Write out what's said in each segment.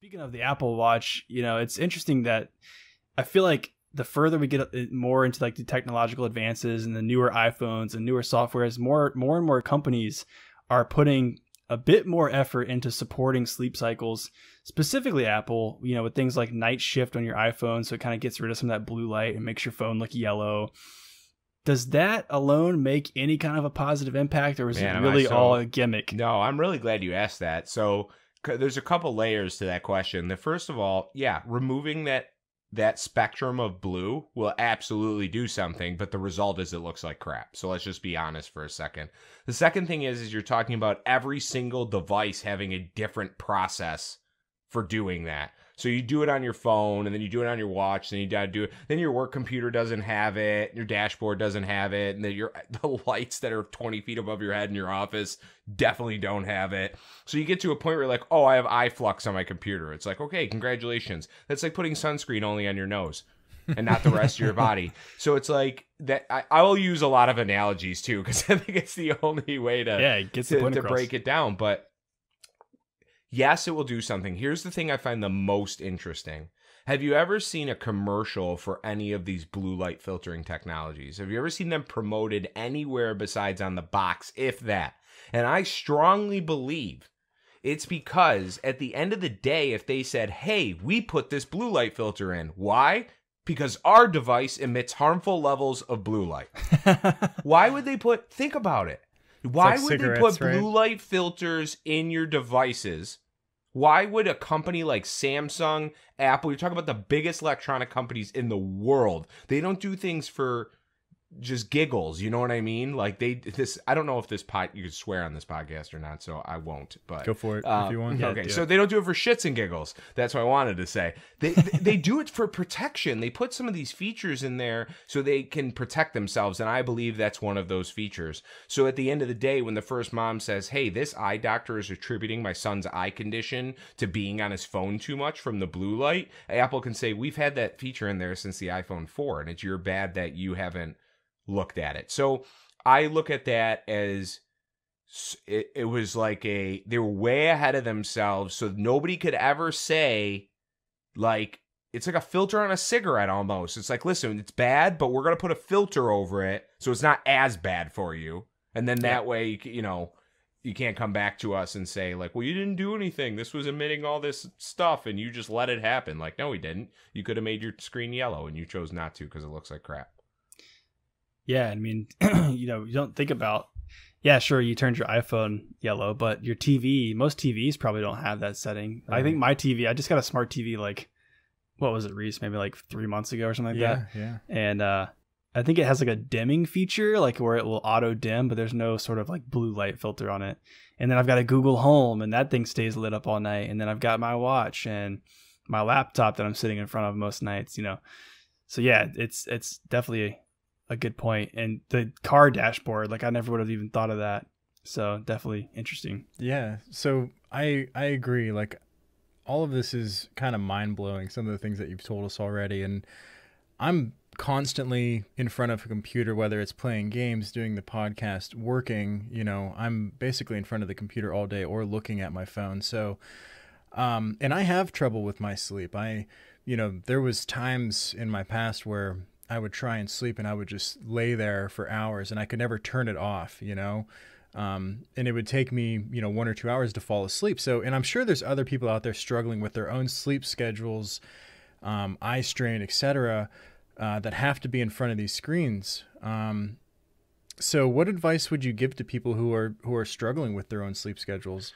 Speaking of the Apple Watch, you know, it's interesting that I feel like the further we get uh, more into like the technological advances and the newer iPhones and newer softwares, more more and more companies are putting a bit more effort into supporting sleep cycles, specifically Apple, you know, with things like night shift on your iPhone, so it kind of gets rid of some of that blue light and makes your phone look yellow. Does that alone make any kind of a positive impact, or is Man, it really so... all a gimmick? No, I'm really glad you asked that. So there's a couple layers to that question. The first of all, yeah, removing that that spectrum of blue will absolutely do something, but the result is it looks like crap. So let's just be honest for a second. The second thing is is you're talking about every single device having a different process for doing that. So you do it on your phone and then you do it on your watch, then you gotta do it. Then your work computer doesn't have it, your dashboard doesn't have it, and then your the lights that are 20 feet above your head in your office definitely don't have it. So you get to a point where like, oh, I have eye flux on my computer. It's like, okay, congratulations. That's like putting sunscreen only on your nose. and not the rest of your body. So it's like that. I, I will use a lot of analogies too because I think it's the only way to yeah, it gets to, to break it down. But Yes, it will do something. Here's the thing I find the most interesting. Have you ever seen a commercial for any of these blue light filtering technologies? Have you ever seen them promoted anywhere besides on the box, if that? And I strongly believe it's because at the end of the day, if they said, hey, we put this blue light filter in, why? Because our device emits harmful levels of blue light. why would they put, think about it. Why like would they put right? blue light filters in your devices? Why would a company like Samsung, Apple, you're talking about the biggest electronic companies in the world, they don't do things for just giggles. You know what I mean? Like they this. I don't know if this pot you could swear on this podcast or not, so I won't. But go for it uh, if you want. Okay, yeah, so they don't do it for shits and giggles. That's what I wanted to say. They they do it for protection. They put some of these features in there so they can protect themselves, and I believe that's one of those features. So at the end of the day, when the first mom says, "Hey, this eye doctor is attributing my son's eye condition to being on his phone too much from the blue light," Apple can say, "We've had that feature in there since the iPhone 4, and it's your bad that you haven't." looked at it. So I look at that as it, it was like a they were way ahead of themselves, so nobody could ever say like it's like a filter on a cigarette almost. It's like listen, it's bad, but we're gonna put a filter over it so it's not as bad for you, and then that yeah. way you know you can't come back to us and say like well you didn't do anything this was emitting all this stuff and you just let it happen like no we didn't you could have made your screen yellow and you chose not to because it looks like crap yeah, I mean, you know, you don't think about. Yeah, sure, you turned your iPhone yellow, but your TV, most TVs probably don't have that setting. Right. I think my TV, I just got a smart TV like, what was it, Reese? Maybe like three months ago or something like yeah, that. Yeah. And uh, I think it has like a dimming feature, like where it will auto dim, but there's no sort of like blue light filter on it. And then I've got a Google Home, and that thing stays lit up all night. And then I've got my watch and my laptop that I'm sitting in front of most nights, you know. So yeah, it's it's definitely a good point. And the car dashboard, like I never would have even thought of that. So definitely interesting. Yeah. So I I agree. Like all of this is kind of mind blowing. Some of the things that you've told us already, and I'm constantly in front of a computer, whether it's playing games, doing the podcast, working. You know, I'm basically in front of the computer all day or looking at my phone. So, um, and I have trouble with my sleep. I you know, there was times in my past where I would try and sleep and I would just lay there for hours and I could never turn it off, you know? Um, and it would take me, you know, one or two hours to fall asleep. So, and I'm sure there's other people out there struggling with their own sleep schedules, um, eye strain, etc., uh, that have to be in front of these screens. Um, so, what advice would you give to people who are who are struggling with their own sleep schedules?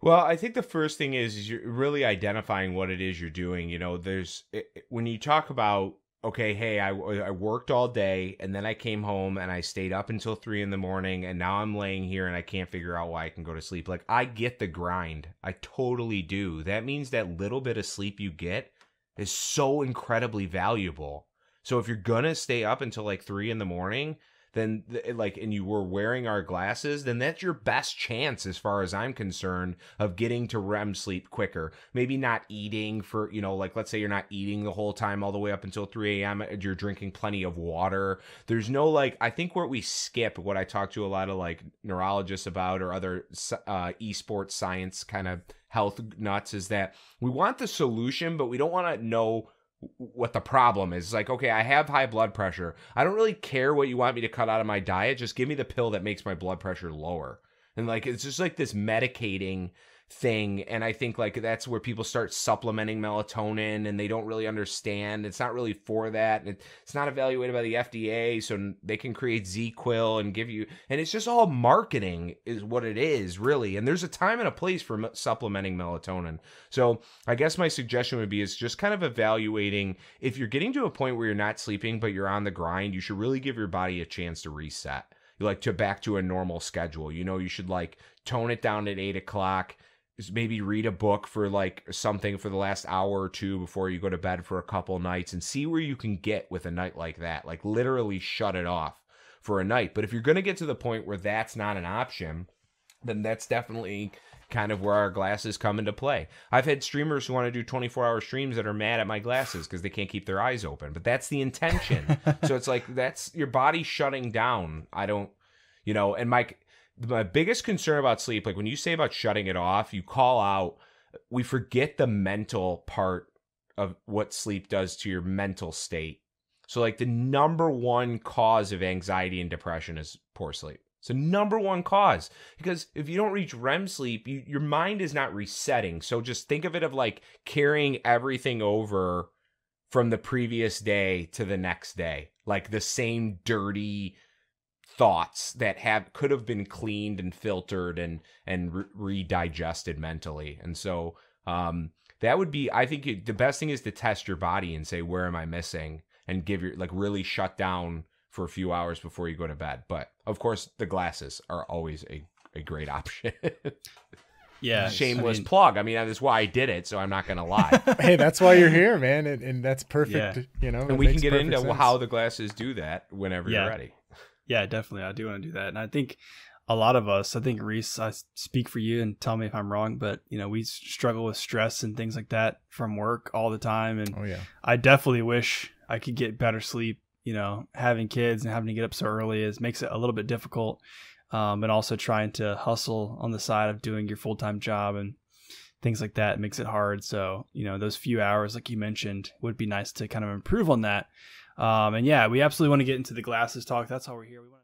Well, I think the first thing is, is you're really identifying what it is you're doing. You know, there's it, when you talk about okay, hey, I, I worked all day and then I came home and I stayed up until three in the morning and now I'm laying here and I can't figure out why I can go to sleep. Like, I get the grind. I totally do. That means that little bit of sleep you get is so incredibly valuable. So if you're going to stay up until like three in the morning, then like and you were wearing our glasses, then that's your best chance as far as I'm concerned of getting to REM sleep quicker. Maybe not eating for, you know, like let's say you're not eating the whole time all the way up until 3 a.m. You're drinking plenty of water. There's no like I think where we skip what I talk to a lot of like neurologists about or other uh, esports science kind of health nuts is that we want the solution, but we don't want to know what the problem is. It's like, okay, I have high blood pressure. I don't really care what you want me to cut out of my diet. Just give me the pill that makes my blood pressure lower. And like, it's just like this medicating thing and i think like that's where people start supplementing melatonin and they don't really understand it's not really for that and it's not evaluated by the fda so they can create z Quill and give you and it's just all marketing is what it is really and there's a time and a place for supplementing melatonin so i guess my suggestion would be is just kind of evaluating if you're getting to a point where you're not sleeping but you're on the grind you should really give your body a chance to reset like to back to a normal schedule you know you should like tone it down at eight o'clock maybe read a book for like something for the last hour or two before you go to bed for a couple nights and see where you can get with a night like that. Like literally shut it off for a night. But if you're going to get to the point where that's not an option, then that's definitely kind of where our glasses come into play. I've had streamers who want to do 24 hour streams that are mad at my glasses because they can't keep their eyes open, but that's the intention. so it's like that's your body shutting down. I don't, you know, and Mike, my biggest concern about sleep, like when you say about shutting it off, you call out, we forget the mental part of what sleep does to your mental state. So, like, the number one cause of anxiety and depression is poor sleep. It's the number one cause because if you don't reach REM sleep, you, your mind is not resetting. So, just think of it of like carrying everything over from the previous day to the next day, like the same dirty thoughts that have could have been cleaned and filtered and and redigested mentally. And so um, that would be I think it, the best thing is to test your body and say where am I missing and give your like really shut down for a few hours before you go to bed. But of course, the glasses are always a a great option. yeah, shameless I mean, plug. I mean, that's why I did it, so I'm not gonna lie. hey, that's why you're here, man, and, and that's perfect. Yeah. You know, and we can get into sense. how the glasses do that whenever yeah. you're ready. Yeah, definitely. I do want to do that. And I think a lot of us, I think Reese, I speak for you and tell me if I'm wrong, but you know, we struggle with stress and things like that from work all the time. And oh, yeah. I definitely wish I could get better sleep. You know, having kids and having to get up so early is makes it a little bit difficult. Um, and also trying to hustle on the side of doing your full time job and things like that makes it hard. So, you know, those few hours, like you mentioned, would be nice to kind of improve on that. Um, and yeah, we absolutely want to get into the glasses talk. That's how we're here. We want